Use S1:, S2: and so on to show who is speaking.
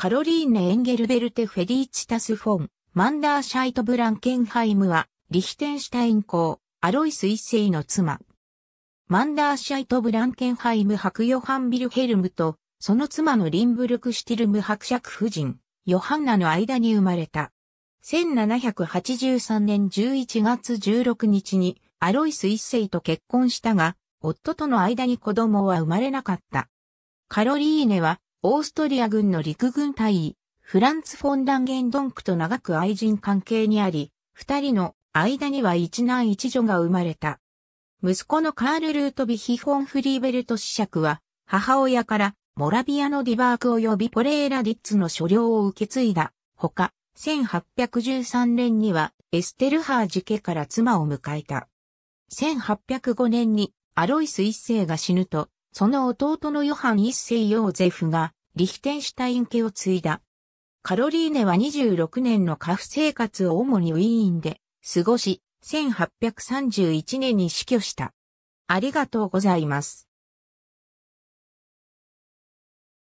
S1: カロリーネ・エンゲルベルテ・フェリーチタス・フォン、マンダー・シャイト・ブランケンハイムは、リヒテンシュタイン公、アロイス一世の妻。マンダー・シャイト・ブランケンハイム博ヨハン・ビルヘルムと、その妻のリンブルク・シティルム伯爵夫人、ヨハンナの間に生まれた。1783年11月16日に、アロイス一世と結婚したが、夫との間に子供は生まれなかった。カロリーネは、オーストリア軍の陸軍大尉、フランツ・フォン・ランゲンドンクと長く愛人関係にあり、二人の間には一男一女が生まれた。息子のカール・ルートビヒ・フォン・フリーベルト子爵は、母親からモラビアのディバーク及びポレーラ・ディッツの所領を受け継いだ。ほか、1813年にはエステルハージ家から妻を迎えた。1805年にアロイス一世が死ぬと、その弟のヨハン一世ヨーゼフがリヒテンシュタイン家を継いだ。カロリーネは26年の家父生活を主にウィーンで過ごし、1831年に死去した。ありがとうございます。